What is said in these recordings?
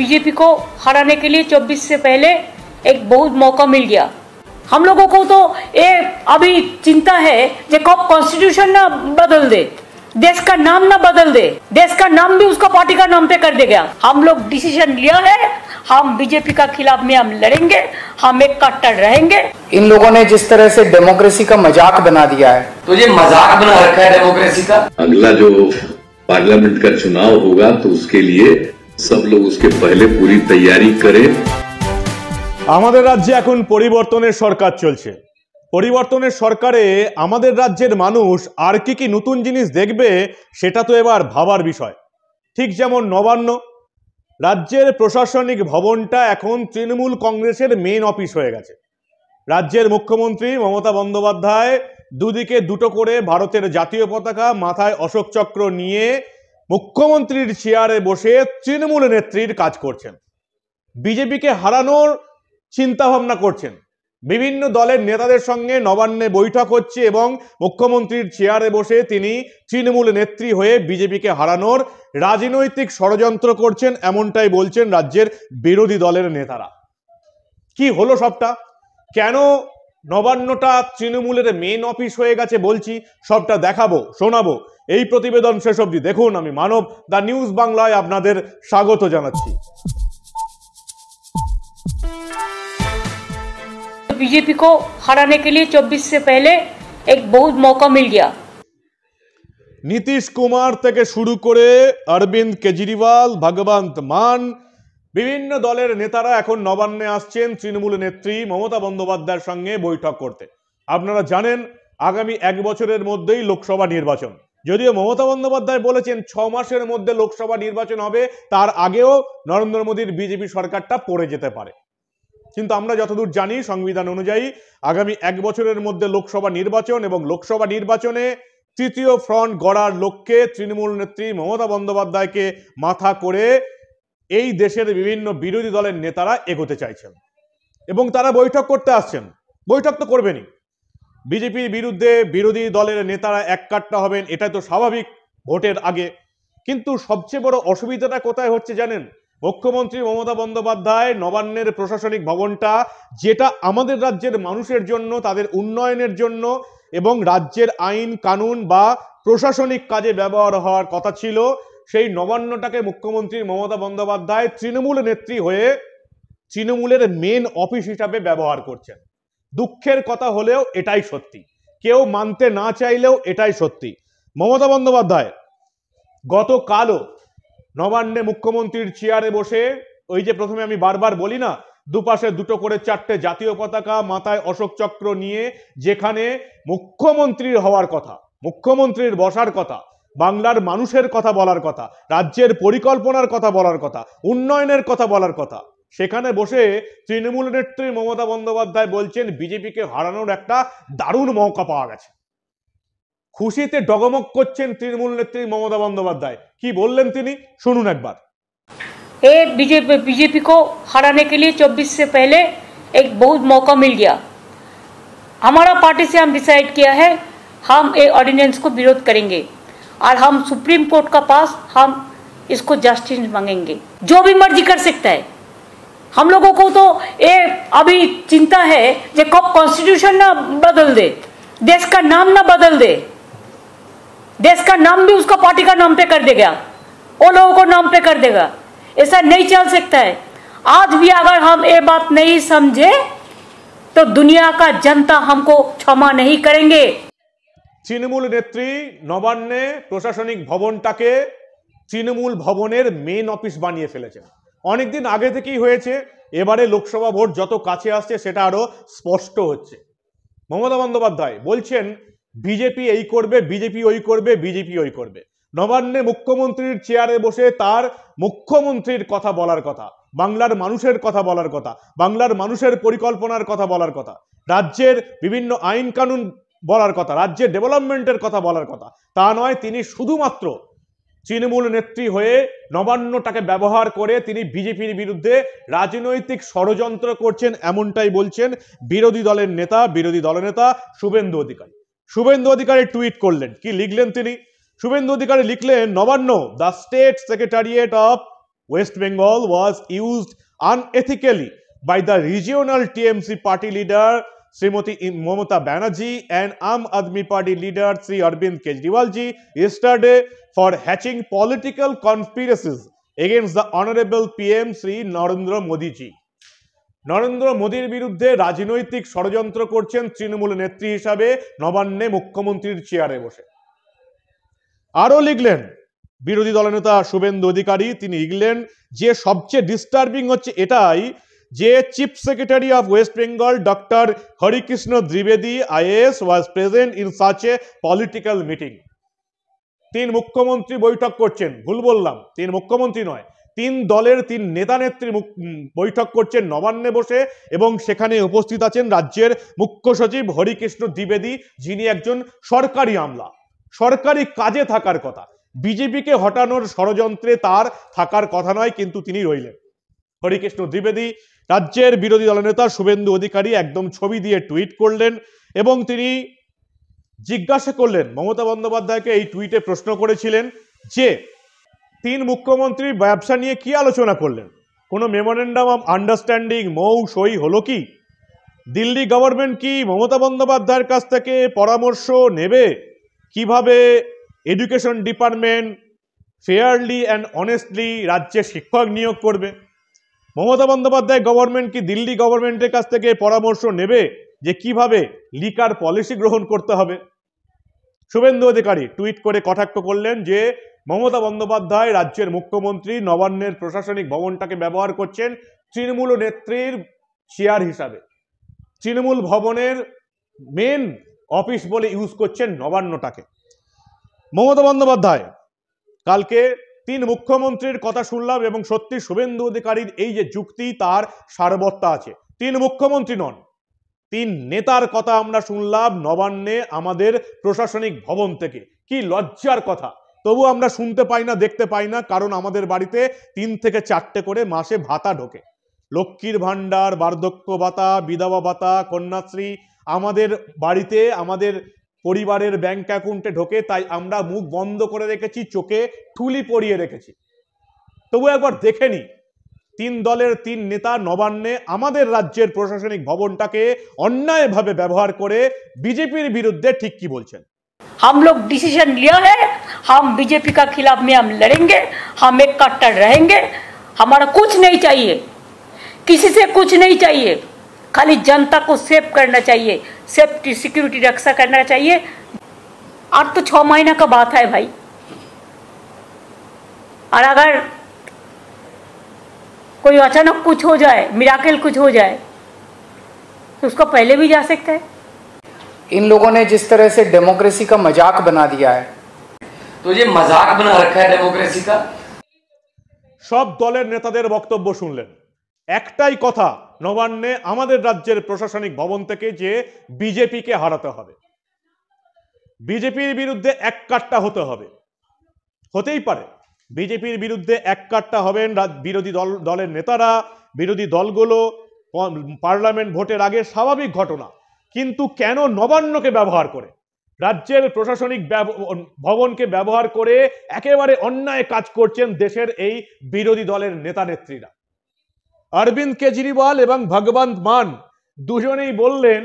BJP को हराने के लिए 24 से पहले एक बहुत मौका मिल गया हम लोगों को तो ये अभी चिंता है जो कब कॉन्स्टिट्यूशन ना बदल दे देश का नाम ना बदल दे देश का नाम भी उसका पार्टी का नाम पे कर गया हम लोग डिसीजन लिया है हम बीजेपी का खिलाफ में हम लड़ेंगे हम एक कट्टर रहेंगे इन लोगों ने जिस तरह से डेमोक्रेसी का मजाक बना दिया है तो ये मजाक बना रखा है डेमोक्रेसी का अगला जो पार्लियामेंट का चुनाव होगा तो उसके लिए सब लोग उसके पहले पूरी तैयारी करें আমাদের রাজ্যে এখন পরিবর্তনের সরকার চলছে পরিবর্তনের সরকারে আমাদের রাজ্যের মানুষ আর কি কি নতুন জিনিস দেখবে সেটা তো এবার ভাবার বিষয় ঠিক যেমন নবান্ন রাজ্যের প্রশাসনিক ভবনটা এখন তৃণমূল কংগ্রেসের মেন অফিস হয়ে গেছে রাজ্যের মুখ্যমন্ত্রী মমতা বন্দ্যোপাধ্যায় দুদিকে দুটো করে ভারতের জাতীয় পতাকা মাথায় অশোক চক্র নিয়ে মুখ্যমন্ত্রীর চেয়ারে বসে তৃণমূল নেত্রীর কাজ করছেন বিজেপিকে হারানোর চিন্তাভাবনা করছেন বিভিন্ন দলের নেতাদের সঙ্গে নবান্নে বৈঠক হচ্ছে এবং মুখ্যমন্ত্রীর চেয়ারে বসে তিনি তৃণমূল নেত্রী হয়ে বিজেপিকে হারানোর রাজনৈতিক ষড়যন্ত্র করছেন এমনটাই বলছেন রাজ্যের বিরোধী দলের নেতারা কি হলো সবটা কেন নবান্নটা তৃণমূলের মেন অফিস হয়ে গেছে বলছি সবটা দেখাবো শোনাবো এই প্রতিবেদন শেষ অবধি দেখুন আমি মানব দা নিউজ বাংলায় আপনাদের স্বাগত জানাচ্ছি বিজেপি কো হারানে কে লিয়ে চব্বিশ সে पहले এক বহু মৌকা মিল গিয়া নীতিশ কুমার থেকে শুরু করে অরবিন্দ কেজরিওয়াল ভগবন্ত মান বিভিন্ন দলের নেতারা এখন নবান্নে আসছেন তৃণমূল নেত্রী মমতা বন্দ্যোপাধ্যায়ের সঙ্গে বৈঠক করতে আপনারা জানেন আগামী এক বছরের মধ্যেই লোকসভা নির্বাচন যদিও মমতা বন্দ্যোপাধ্যায় বলেছেন ছ মাসের মধ্যে লোকসভা নির্বাচন হবে তার আগেও নরেন্দ্র মোদীর বিজেপি সরকারটা পড়ে যেতে পারে কিন্তু আমরা যতদূর জানি সংবিধান অনুযায়ী আগামী এক বছরের মধ্যে লোকসভা নির্বাচন এবং লোকসভা নির্বাচনে তৃতীয় ফ্রন্ট গড়ার লক্ষ্যে তৃণমূল নেত্রী মমতা বন্দ্যোপাধ্যায়কে মাথা করে এই দেশের বিভিন্ন বিরোধী দলের নেতারা এগোতে চাইছেন এবং তারা বৈঠক করতে আসছেন বৈঠক তো করবেনই বিজেপির বিরুদ্ধে বিরোধী দলের নেতারা এককাট্টা হবেন এটাই তো স্বাভাবিক ভোটের আগে কিন্তু সবচেয়ে বড় অসুবিধাটা কোথায় হচ্ছে জানেন মুখ্যমন্ত্রী মমতা বন্দ্যোপাধ্যায় নবান্নের প্রশাসনিক ভবনটা যেটা আমাদের রাজ্যের মানুষের জন্য তাদের উন্নয়নের জন্য এবং রাজ্যের আইন কানুন বা প্রশাসনিক কাজে ব্যবহার হওয়ার কথা ছিল সেই নবান্নটাকে মুখ্যমন্ত্রী মমতা বন্দ্যোপাধ্যায় তৃণমূল নেত্রী হয়ে তৃণমূলের মেন অফিস হিসাবে ব্যবহার করছেন দুঃখের কথা হলেও এটাই সত্যি কেউ মানতে না চাইলেও এটাই সত্যি মমতা বন্দ্যোপাধ্যায় গতকালও নবান্নে মুখ্যমন্ত্রীর চেয়ারে বসে ওই যে প্রথমে আমি বারবার বলি না দুপাশে দুটো করে চারটে জাতীয় পতাকা মাথায় অশোক চক্র নিয়ে যেখানে মুখ্যমন্ত্রীর হওয়ার কথা মুখ্যমন্ত্রীর বসার কথা বাংলার মানুষের কথা বলার কথা রাজ্যের পরিকল্পনার কথা বলার কথা উন্নয়নের কথা বলার কথা সেখানে বসে তৃণমূল নেত্রী মমতা বন্দ্যোপাধ্যায় বলছেন বিজেপিকে হারানোর একটা দারুণ মৌকা পাওয়া গেছে খুশিতে ডগমগ করছেন তৃণমূল নেত্রী মমতা বন্দ্যোপাধ্যায় কি বললেন তিনি শুনুন একবার এ বিজেপি বিজেপি কো হারানে কে লিয়ে 24 পেলে এক एक মৌকা মিল গিয়া गया हमारा पार्टी से हम डिसाइड किया है हम ए ऑर्डिनेंस को विरोध और हम सुप्रीम कोर्ट का पास हम इसको जस्टिस मांगेंगे जो भी मर्जी कर सकता है हम लोगों को तो ये अभी चिंता है जो कब कॉन्स्टिट्यूशन ना बदल दे देश का नाम ना बदल दे देश का नाम भी उसका पार्टी का नाम पे कर देगा वो लोगों को नाम पे कर देगा ऐसा नहीं चल सकता है आज भी अगर हम ये बात नहीं समझे तो दुनिया का जनता हमको क्षमा नहीं करेंगे তৃণমূল নেত্রী নবান্নে প্রশাসনিক ভবনটাকে তৃণমূল ভবনের মেন অফিস বানিয়ে ফেলেছেন অনেকদিন আগে থেকেই হয়েছে এবারে লোকসভা ভোট যত কাছে আসছে সেটা আরও স্পষ্ট হচ্ছে মমতা বন্দ্যোপাধ্যায় বলছেন বিজেপি এই করবে বিজেপি ওই করবে বিজেপি ওই করবে নবান্নে মুখ্যমন্ত্রীর চেয়ারে বসে তার মুখ্যমন্ত্রীর কথা বলার কথা বাংলার মানুষের কথা বলার কথা বাংলার মানুষের পরিকল্পনার কথা বলার কথা রাজ্যের বিভিন্ন আইন কানুন বলার কথা রাজ্যের ডেভেলপমেন্টের কথা বলার কথা তা নয় তিনি শুধুমাত্র তৃণমূল নেত্রী হয়ে নবান্নটাকে ব্যবহার করে তিনি বিজেপির বিরুদ্ধে রাজনৈতিক ষড়যন্ত্র করছেন এমনটাই বলছেন বিরোধী দলের নেতা বিরোধী দলনেতা শুভেন্দু অধিকারী শুভেন্দু অধিকারী টুইট করলেন কি লিখলেন তিনি শুভেন্দু অধিকারী লিখলেন Nabanna the state secretariat of West Bengal was used unethically by the regional TMC party leader Shrimati Mamata Banerjee and Aam Aadmi party leader Shri Arvind Kejriwalji yesterday for hatching political conspiracies against the honourable PM Shri Narendra Modiji Narendra মোদীর বিরুদ্ধে রাজনৈতিক ষড়যন্ত্র করছেন তৃণমূল নেত্রী হিসাবে নবান্নে মুখ্যমন্ত্রীর চেয়ারে বসে আরও লিখলেন বিরোধী দলনেতা শুভেন্দু অধিকারী তিনি লিখলেন যে সবচেয়ে ডিস্টার্বিং হচ্ছে এটাই যে chief secretary of West Bengal doctor Harikrishna দ্বিবেদী IAS was present in such a political meeting তিন মুখ্যমন্ত্রী বৈঠক করছেন ভুল বললাম তিন মুখ্যমন্ত্রী নয় তিন দলের তিন নেতা নেত্রী বৈঠক করছেন নবান্নে বসে এবং সেখানে উপস্থিত আছেন রাজ্যের মুখ্য সচিব হরিকৃষ্ণ দ্বিবেদী যিনি একজন সরকারি আমলা সরকারি কাজে থাকার কথা বিজেপিকে হটানোর ষড়যন্ত্রে তার থাকার কথা নয় কিন্তু তিনি রইলেন হরিকৃষ্ণ দ্বিবেদী রাজ্যের বিরোধী দলনেতা শুভেন্দু অধিকারী একদম ছবি দিয়ে টুইট করলেন এবং তিনি জিজ্ঞাসা করলেন মমতা বন্দ্যোপাধ্যায়কে এই টুইটে প্রশ্ন করেছিলেন যে তিন মুখ্যমন্ত্রী ব্যবসা নিয়ে কি আলোচনা করলেন কোনো মেমোরেন্ডাম অফ আন্ডারস্ট্যান্ডিং মৌ সই হলো কি দিল্লি গভর্নমেন্ট কি মমতা বন্দ্যোপাধ্যায়ের কাছ থেকে পরামর্শ নেবে কিভাবে education department fairly and honestly রাজ্যে শিক্ষক নিয়োগ করবে মমতা বন্দ্যোপাধ্যায় গভর্নমেন্ট কি দিল্লি গভর্নমেন্টের কাছ থেকে পরামর্শ নেবে যে কিভাবে লিকার পলিসি গ্রহণ করতে হবে শুভেন্দু অধিকারী টুইট করে কটাক্ষ করলেন যে মমতা বন্দ্যোপাধ্যায় রাজ্যের মুখ্যমন্ত্রী নবান্নের প্রশাসনিক ভবনটাকে ব্যবহার করছেন তৃণমূল নেত্রীর চেয়ার হিসাবে তৃণমূল ভবনের মেন অফিস বলে ইউজ করছেন নবান্নটাকে মমতা বন্দ্যোপাধ্যায় কালকে তিন মুখ্যমন্ত্রীর কথা শুনলাম এবং সত্যি শুভেন্দু অধিকারীর এই যে যুক্তি তার সারবত্তা আছে তিন মুখ্যমন্ত্রী নন তিন নেতার কথা আমরা শুনলাম নবান্নে আমাদের প্রশাসনিক ভবন থেকে কি লজ্জার কথা তবু আমরা শুনতে পাই না দেখতে পাই না কারণ আমাদের বাড়িতে তিন থেকে চারটে করে মাসে ভাতা ঢোকে লক্ষ্মীর ভাণ্ডার বার্ধক্য ভাতা বিধবা ভাতা কন্যাশ্রী আমাদের বাড়িতে আমাদের পরিবারের ব্যাংক অ্যাকাউন্টে ঢোকে তাই আমরা মুখ বন্ধ করে রেখেছি চোখে ঠুলি পরিয়ে রেখেছি তবু একবার দেখে তিন দলের তিন নেতা নবান্নে আমাদের রাজ্যের প্রশাসনিক ভবনটাকে অন্যায়ভাবে ব্যবহার করে বিজেপির বিরুদ্ধে ঠিক কি বলছেন हम लोग डिसीजन लिया है हम बीजेपी का खिलाफ में हम लड़ेंगे हम एक कट्टर रहेंगे हमारा कुछ नहीं चाहिए किसी से कुछ नहीं चाहिए खाली जनता को सेफ करना चाहिए सेफ्टी सिक्योरिटी रक्षा करना चाहिए और तो छ महीना का बात है भाई और अगर कोई अचानक कुछ हो जाए मिराकल कुछ हो जाए तो उसको पहले भी जा सकता है इन लोगों ने जिस तरह से डेमोक्रेसी का मजाक बना दिया है तो ये मजाक बना रखा है डेमोक्रेसी का सब दल নেতাদের वक्तव्य শুনলেন একটাই कथा নবান্নে আমাদের রাজ্যের প্রশাসনিক ভবন থেকে যে বিজেপিকে হারাতে হবে বিজেপির বিরুদ্ধে এক কাটটা হতে হবে হতেই পারে বিজেপির বিরুদ্ধে এক কাটটা হবেন বিরোধী দল দলের নেতারা বিরোধী দলগুলো পার্লামেন্ট ভোটের আগে স্বাভাবিক ঘটনা কিন্তু কেন নবান্নকে ব্যবহার করে রাজ্যের প্রশাসনিক ভবনকে ব্যবহার করে একেবারে অন্যায় কাজ করছেন দেশের এই বিরোধী দলের নেতা নেত্রীরা অরবিন্দ কেজরিওয়াল এবং ভগবন্ত মান দুজনেই বললেন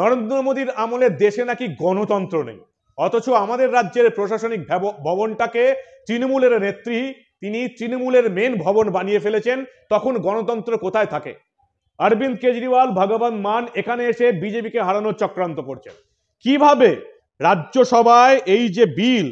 নরেন্দ্র মোদীর আমলে দেশে নাকি গণতন্ত্র নেই অথচ আমাদের রাজ্যের প্রশাসনিক ভবনটাকে তৃণমূলের নেত্রী তিনি তৃণমূলের মেন ভবন বানিয়ে ফেলেছেন তখন গণতন্ত্র কোথায় থাকে অরবিন্দ কেজরিওয়াল ভগবান মান এখানে এসে বিজেপিকে হারানোর চক্রান্ত করছেন কিভাবে রাজ্যসভায় এই যে বিল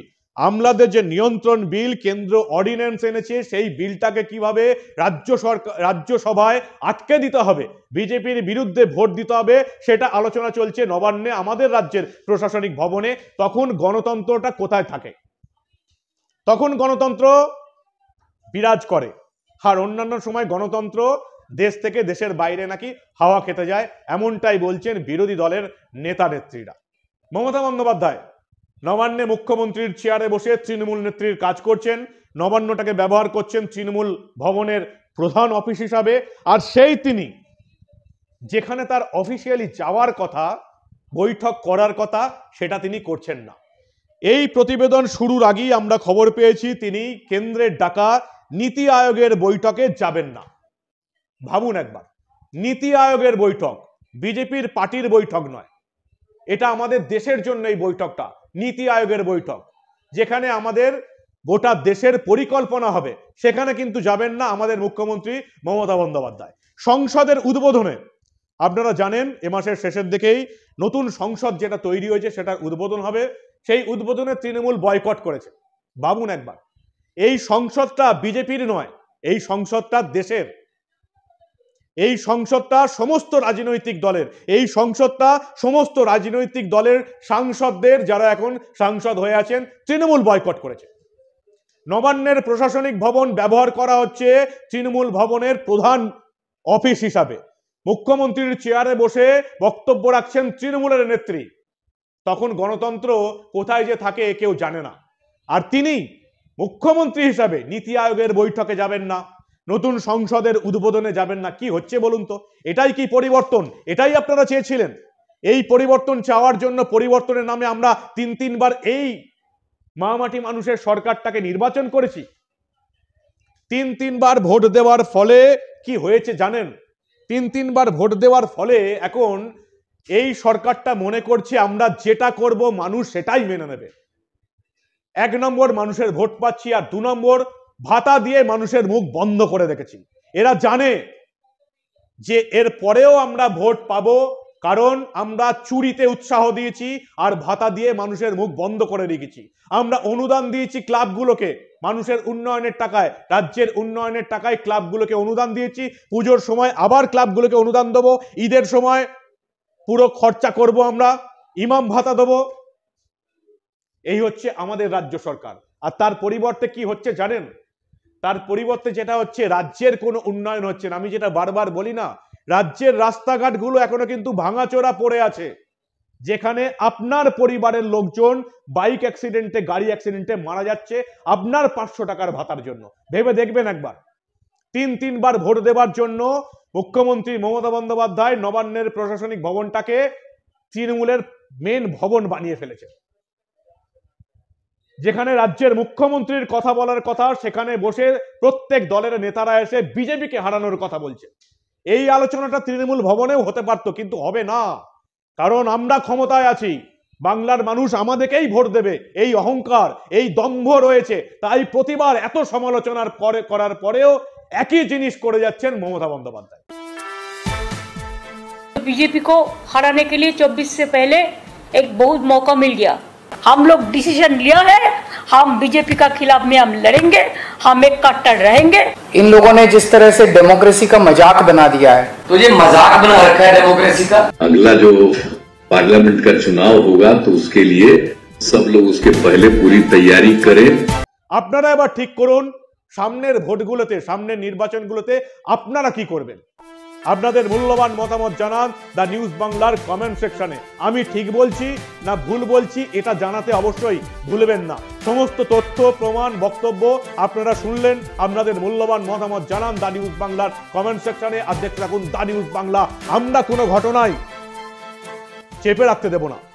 আমলাদের যে নিয়ন্ত্রণ বিল কেন্দ্র অর্ডিন্যান্স এনেছে সেই বিলটাকে কিভাবে রাজ্য সরকার রাজ্যসভায় আটকে দিতে হবে বিজেপির বিরুদ্ধে ভোট দিতে হবে সেটা আলোচনা চলছে নবান্নে আমাদের রাজ্যের প্রশাসনিক ভবনে তখন গণতন্ত্রটা কোথায় থাকে তখন গণতন্ত্র বিরাজ করে আর অন্যান্য সময় গণতন্ত্র দেশ থেকে দেশের বাইরে নাকি হাওয়া খেতে যায় এমনটাই বলছেন বিরোধী দলের নেতা নেত্রীরা মমতা বন্দ্যোপাধ্যায় নবান্নে মুখ্যমন্ত্রীর চেয়ারে বসে তৃণমূল নেত্রীর কাজ করছেন নবান্নটাকে ব্যবহার করছেন তৃণমূল ভবনের প্রধান অফিস হিসাবে আর সেই তিনি যেখানে তার অফিসিয়ালি যাওয়ার কথা বৈঠক করার কথা সেটা তিনি করছেন না এই প্রতিবেদন শুরুর আগেই আমরা খবর পেয়েছি তিনি কেন্দ্রের ডাকা নীতি আয়োগের বৈঠকে যাবেন না ভাবুন একবার নীতি আয়োগের বৈঠক বিজেপির পার্টির বৈঠক নয় এটা আমাদের দেশের জন্য এই বৈঠকটা নীতি আয়োগের বৈঠক যেখানে আমাদের গোটা দেশের পরিকল্পনা হবে সেখানে কিন্তু যাবেন না আমাদের মুখ্যমন্ত্রী মমতা বন্দ্যোপাধ্যায় সংসদের উদ্বোধনে আপনারা জানেন এ মাসের শেষের দিকেই নতুন সংসদ যেটা তৈরি হয়েছে সেটার উদ্বোধন হবে সেই উদ্বোধনে তৃণমূল বয়কট করেছে বাবুন একবার এই সংসদটা বিজেপির নয় এই সংসদটা দেশের এই সংসদটা সমস্ত রাজনৈতিক দলের এই সংসদটা সমস্ত রাজনৈতিক দলের সাংসদদের যারা এখন সাংসদ হয়ে আছেন তৃণমূল বয়কট করেছে নবান্নের প্রশাসনিক ভবন ব্যবহার করা হচ্ছে তৃণমূল ভবনের প্রধান অফিস হিসাবে মুখ্যমন্ত্রীর চেয়ারে বসে বক্তব্য রাখছেন তৃণমূলের নেত্রী তখন গণতন্ত্র কোথায় যে থাকে কেউ জানে না আর তিনি মুখ্যমন্ত্রী হিসাবে নীতি আয়োগের বৈঠকে যাবেন না নতুন সংসদের উদ্বোধনে যাবেন না কি হচ্ছে বলুন তো এটাই কি পরিবর্তন এটাই আপনারা চেয়েছিলেন এই পরিবর্তন চাওয়ার জন্য পরিবর্তনের নামে আমরা তিন তিনবার এই মামাটি মানুষের সরকারটাকে নির্বাচন করেছি তিন তিনবার ভোট দেওয়ার ফলে কি হয়েছে জানেন তিন তিনবার ভোট দেওয়ার ফলে এখন এই সরকারটা মনে করছে আমরা যেটা করব মানুষ সেটাই মেনে নেবে এক নম্বর মানুষের ভোট পাচ্ছি আর দু নম্বর ভাতা দিয়ে মানুষের মুখ বন্ধ করে রেখেছি এরা জানে যে এর পরেও আমরা ভোট পাব কারণ আমরা চুরিতে উৎসাহ দিয়েছি আর ভাতা দিয়ে মানুষের মুখ বন্ধ করে রেখেছি আমরা অনুদান দিয়েছি ক্লাবগুলোকে মানুষের উন্নয়নের টাকায় রাজ্যের উন্নয়নের টাকায় ক্লাবগুলোকে অনুদান দিয়েছি পুজোর সময় আবার ক্লাবগুলোকে অনুদান দেবো ঈদের সময় পুরো খরচা করব আমরা ইমাম ভাতা দেবো এই হচ্ছে আমাদের রাজ্য সরকার আর তার পরিবর্তে কি হচ্ছে জানেন তার পরিবর্তে যেটা হচ্ছে রাজ্যের কোনো উন্নয়ন হচ্ছে না আমি যেটা বারবার বলি না রাজ্যের রাস্তাঘাটগুলো এখনো কিন্তু ভাঙাচোরা পড়ে আছে যেখানে আপনার পরিবারের লোকজন বাইক অ্যাক্সিডেন্টে গাড়ি অ্যাক্সিডেন্টে মারা যাচ্ছে আপনার পাঁচশো টাকার ভাতার জন্য ভেবে দেখবেন একবার তিন তিনবার ভোট দেবার জন্য মুখ্যমন্ত্রী মমতা বন্দ্যোপাধ্যায় নবান্নের প্রশাসনিক ভবনটাকে তৃণমূলের মেন ভবন বানিয়ে ফেলেছে যেখানে রাজ্যের মুখ্যমন্ত্রীর কথা বলার কথা সেখানে বসে প্রত্যেক দলের নেতারা এসে বিজেপিকে হারানোর কথা বলছে এই আলোচনাটা তৃণমূল ভবনেও হতে পারত কিন্তু হবে না কারণ আমরা ক্ষমতায় আছি বাংলার মানুষ আমাদেরকেই ভোট দেবে এই অহংকার এই দম্ভ রয়েছে তাই প্রতিবার এত সমালোচনার পরে করার পরেও একই জিনিস করে যাচ্ছেন মমতা বন্দ্যোপাধ্যায় বিজেপি কো হারানে কে लिए 24 से पहले एक बहुत मौका मिल हम लोग डिसीजन लिया है हम बीजेपी का खिलाफ में हम लड़ेंगे हम एक कट्टर रहेंगे इन लोगों ने जिस तरह से डेमोक्रेसी का मजाक बना दिया है तो ये मजाक बना रखा है डेमोक्रेसी का अगला जो पार्लियामेंट का चुनाव होगा तो उसके लिए सब लोग उसके पहले पूरी तैयारी करें अपना ठीक ঠিক করুন সামনের ভোটগুলোতে সামনের নির্বাচনগুলোতে আপনারা কি করবেন আপনাদের মূল্যবান মতামত জানান দ্য নিউজ বাংলার কমেন্ট সেকশনে আমি ঠিক বলছি না ভুল বলছি এটা জানাতে অবশ্যই ভুলবেন না সমস্ত তথ্য প্রমাণ বক্তব্য আপনারা শুনলেন আপনাদের মূল্যবান মতামত জানান দ্য নিউজ বাংলার কমেন্ট সেকশনে আর দেখতে থাকুন দ্য নিউজ বাংলা আমরা কোনো ঘটনায় চেপে রাখতে দেব না